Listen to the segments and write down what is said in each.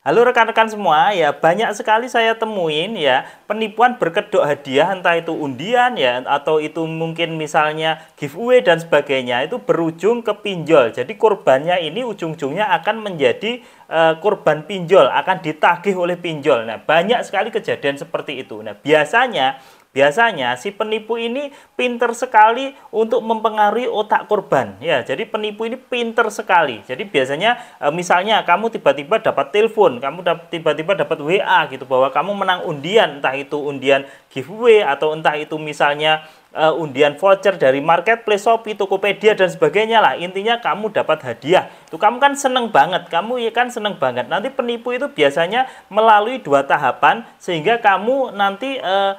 Halo rekan-rekan semua, ya banyak sekali saya temuin ya penipuan berkedok hadiah entah itu undian ya atau itu mungkin misalnya giveaway dan sebagainya itu berujung ke pinjol. Jadi korbannya ini ujung-ujungnya akan menjadi e, korban pinjol, akan ditagih oleh pinjol. Nah, banyak sekali kejadian seperti itu. Nah, biasanya Biasanya si penipu ini pinter sekali untuk mempengaruhi otak korban. Ya, jadi penipu ini pinter sekali. Jadi biasanya e, misalnya kamu tiba-tiba dapat telepon, kamu tiba-tiba dapat WA gitu bahwa kamu menang undian, entah itu undian giveaway atau entah itu misalnya uh, undian voucher dari marketplace Shopee, Tokopedia dan sebagainya lah. Intinya kamu dapat hadiah. Itu kamu kan seneng banget, kamu ya kan seneng banget. Nanti penipu itu biasanya melalui dua tahapan sehingga kamu nanti uh,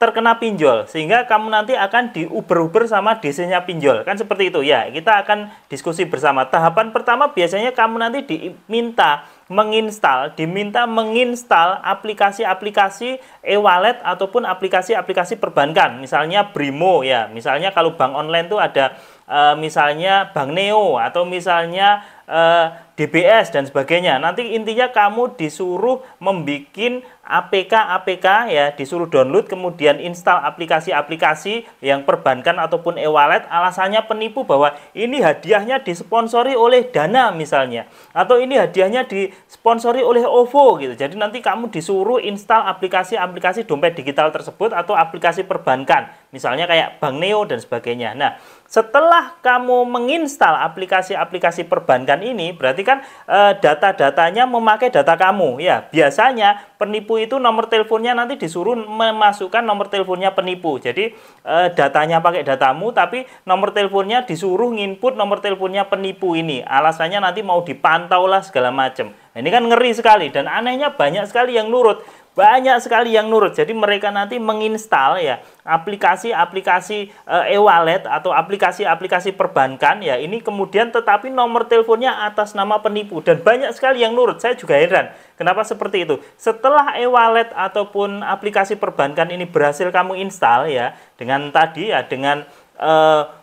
terkena pinjol sehingga kamu nanti akan diuber-uber sama DC-nya pinjol kan seperti itu ya kita akan diskusi bersama tahapan pertama biasanya kamu nanti diminta menginstal diminta menginstal aplikasi-aplikasi e-wallet ataupun aplikasi-aplikasi perbankan misalnya Brimo ya misalnya kalau bank online tuh ada e, misalnya Bank Neo atau misalnya Eh, DBS dan sebagainya. Nanti intinya kamu disuruh membuat APK APK ya, disuruh download kemudian install aplikasi-aplikasi yang perbankan ataupun e-wallet. Alasannya penipu bahwa ini hadiahnya disponsori oleh Dana misalnya atau ini hadiahnya disponsori oleh OVO gitu. Jadi nanti kamu disuruh install aplikasi-aplikasi dompet digital tersebut atau aplikasi perbankan. Misalnya kayak Bank Neo dan sebagainya. Nah, setelah kamu menginstal aplikasi-aplikasi perbankan ini berarti kan e, data-datanya memakai data kamu ya biasanya penipu itu nomor teleponnya nanti disuruh memasukkan nomor teleponnya penipu jadi e, datanya pakai datamu tapi nomor teleponnya disuruh nginput nomor teleponnya penipu ini alasannya nanti mau dipantau lah segala macam nah, ini kan ngeri sekali dan anehnya banyak sekali yang nurut banyak sekali yang nurut. Jadi mereka nanti menginstal ya aplikasi-aplikasi eh, e-wallet atau aplikasi-aplikasi perbankan ya ini kemudian tetapi nomor teleponnya atas nama penipu dan banyak sekali yang nurut. Saya juga heran kenapa seperti itu. Setelah e-wallet ataupun aplikasi perbankan ini berhasil kamu install ya dengan tadi ya dengan uh,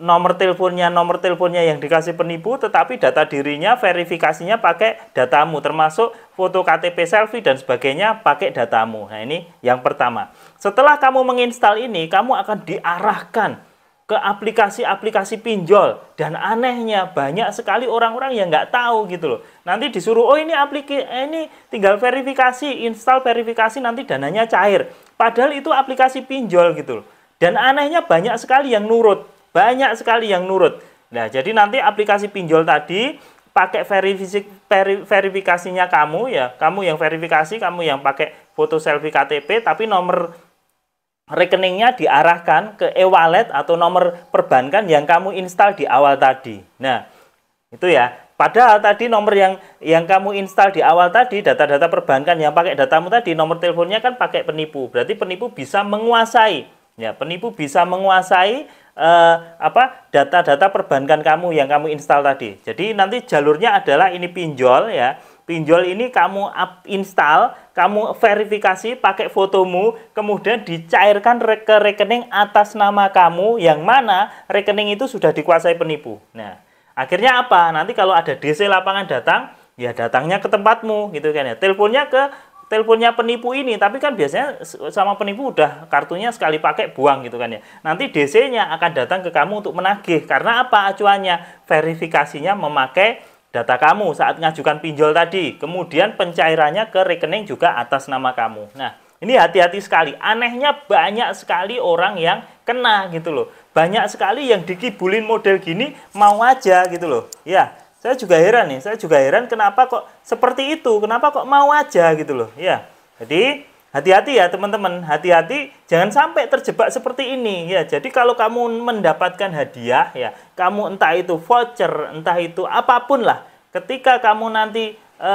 nomor teleponnya nomor teleponnya yang dikasih penipu tetapi data dirinya verifikasinya pakai datamu termasuk foto KTP selfie dan sebagainya pakai datamu nah ini yang pertama setelah kamu menginstal ini kamu akan diarahkan ke aplikasi-aplikasi pinjol dan anehnya banyak sekali orang-orang yang nggak tahu gitu loh nanti disuruh oh ini aplikasi eh, ini tinggal verifikasi install verifikasi nanti dananya cair padahal itu aplikasi pinjol gitu loh dan anehnya banyak sekali yang nurut banyak sekali yang nurut. Nah, jadi nanti aplikasi pinjol tadi pakai verifikasi verifikasinya kamu ya, kamu yang verifikasi, kamu yang pakai foto selfie KTP tapi nomor rekeningnya diarahkan ke e-wallet atau nomor perbankan yang kamu install di awal tadi. Nah, itu ya. Padahal tadi nomor yang yang kamu install di awal tadi, data-data perbankan yang pakai datamu tadi, nomor teleponnya kan pakai penipu. Berarti penipu bisa menguasai. Ya, penipu bisa menguasai eh, apa data-data perbankan kamu yang kamu install tadi. Jadi nanti jalurnya adalah ini pinjol ya. Pinjol ini kamu up install, kamu verifikasi pakai fotomu, kemudian dicairkan ke rekening atas nama kamu yang mana rekening itu sudah dikuasai penipu. Nah, akhirnya apa? Nanti kalau ada DC lapangan datang, ya datangnya ke tempatmu gitu kan ya. Teleponnya ke teleponnya penipu ini, tapi kan biasanya sama penipu udah kartunya sekali pakai buang gitu kan ya. Nanti DC-nya akan datang ke kamu untuk menagih. Karena apa acuannya? Verifikasinya memakai data kamu saat mengajukan pinjol tadi. Kemudian pencairannya ke rekening juga atas nama kamu. Nah, ini hati-hati sekali. Anehnya banyak sekali orang yang kena gitu loh. Banyak sekali yang dikibulin model gini mau aja gitu loh. Ya, saya juga heran nih, saya juga heran kenapa kok seperti itu, kenapa kok mau aja gitu loh. Ya, jadi hati-hati ya teman-teman, hati-hati jangan sampai terjebak seperti ini ya. Jadi kalau kamu mendapatkan hadiah ya, kamu entah itu voucher, entah itu apapun lah, ketika kamu nanti e,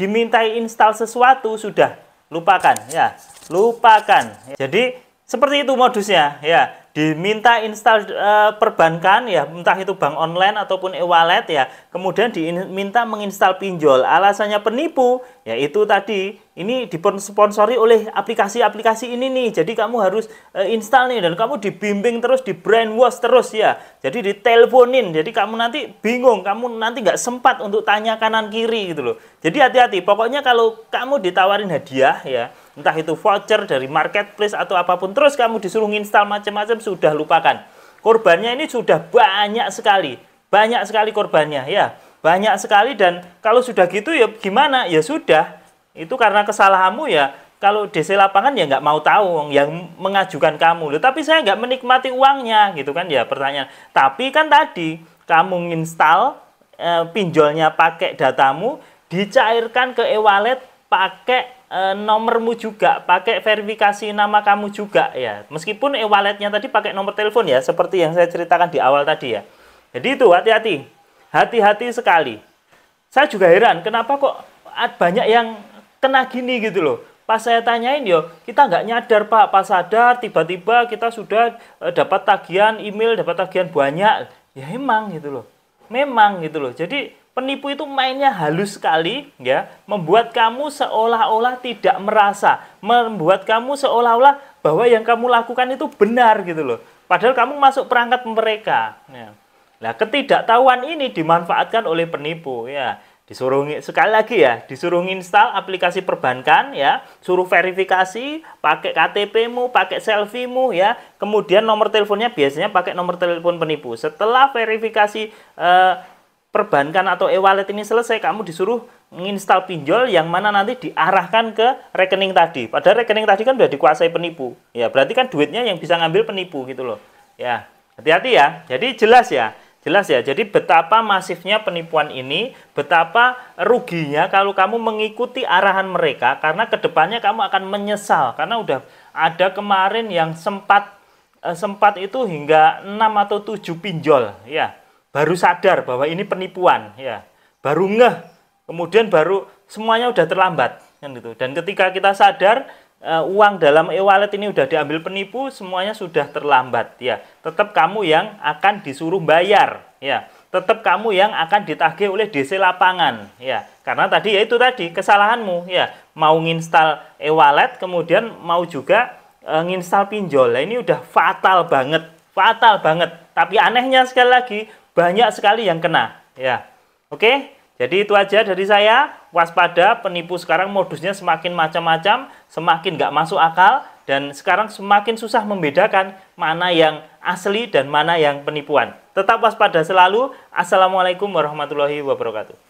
dimintai install sesuatu sudah lupakan ya, lupakan. Jadi seperti itu modusnya ya diminta install uh, perbankan ya entah itu bank online ataupun e-wallet ya kemudian diminta menginstal pinjol alasannya penipu yaitu tadi ini disponsori oleh aplikasi-aplikasi ini nih jadi kamu harus uh, install nih dan kamu dibimbing terus di brainwash terus ya jadi diteleponin jadi kamu nanti bingung kamu nanti nggak sempat untuk tanya kanan kiri gitu loh jadi hati-hati pokoknya kalau kamu ditawarin hadiah ya entah itu voucher dari marketplace atau apapun terus kamu disuruh install macam-macam sudah lupakan korbannya ini sudah banyak sekali banyak sekali korbannya ya banyak sekali dan kalau sudah gitu ya gimana ya sudah itu karena kesalahanmu ya kalau DC lapangan ya nggak mau tahu yang mengajukan kamu loh tapi saya nggak menikmati uangnya gitu kan ya pertanyaan tapi kan tadi kamu install e, eh, pinjolnya pakai datamu dicairkan ke e-wallet pakai Eh, nomormu juga, pakai verifikasi nama kamu juga ya. Meskipun e-walletnya eh, tadi pakai nomor telepon ya, seperti yang saya ceritakan di awal tadi ya. Jadi itu hati-hati, hati-hati sekali. Saya juga heran, kenapa kok banyak yang kena gini gitu loh. Pas saya tanyain yo, kita nggak nyadar pak, pas sadar tiba-tiba kita sudah eh, dapat tagihan email, dapat tagihan banyak. Ya emang gitu loh, memang gitu loh. Jadi Penipu itu mainnya halus sekali, ya, membuat kamu seolah-olah tidak merasa, membuat kamu seolah-olah bahwa yang kamu lakukan itu benar gitu loh. Padahal kamu masuk perangkat mereka. Ya. Nah, ketidaktahuan ini dimanfaatkan oleh penipu, ya. Disuruh sekali lagi ya, disuruh install aplikasi perbankan ya, suruh verifikasi, pakai KTP-mu, pakai selfie-mu ya. Kemudian nomor teleponnya biasanya pakai nomor telepon penipu. Setelah verifikasi eh, perbankan atau e-wallet ini selesai, kamu disuruh menginstal pinjol yang mana nanti diarahkan ke rekening tadi. Padahal rekening tadi kan sudah dikuasai penipu. Ya, berarti kan duitnya yang bisa ngambil penipu gitu loh. Ya, hati-hati ya. Jadi jelas ya. Jelas ya. Jadi betapa masifnya penipuan ini, betapa ruginya kalau kamu mengikuti arahan mereka karena kedepannya kamu akan menyesal karena udah ada kemarin yang sempat eh, sempat itu hingga 6 atau 7 pinjol ya baru sadar bahwa ini penipuan ya baru ngeh kemudian baru semuanya udah terlambat kan gitu dan ketika kita sadar uh, uang dalam e-wallet ini udah diambil penipu semuanya sudah terlambat ya tetap kamu yang akan disuruh bayar ya tetap kamu yang akan ditagih oleh DC lapangan ya karena tadi ya itu tadi kesalahanmu ya mau nginstal e-wallet kemudian mau juga uh, nginstal pinjol nah, ini udah fatal banget fatal banget tapi anehnya sekali lagi banyak sekali yang kena ya oke jadi itu aja dari saya waspada penipu sekarang modusnya semakin macam-macam semakin nggak masuk akal dan sekarang semakin susah membedakan mana yang asli dan mana yang penipuan tetap waspada selalu assalamualaikum warahmatullahi wabarakatuh